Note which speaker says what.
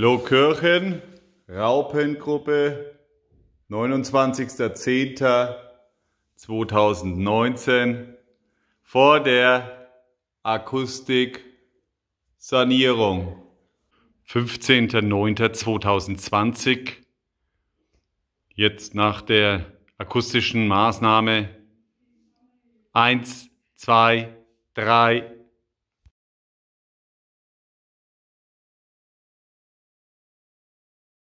Speaker 1: Lohkirchen, Raupengruppe, 29.10.2019 vor der Akustiksanierung. 15.09.2020, jetzt nach der akustischen Maßnahme 1, 2,
Speaker 2: 3,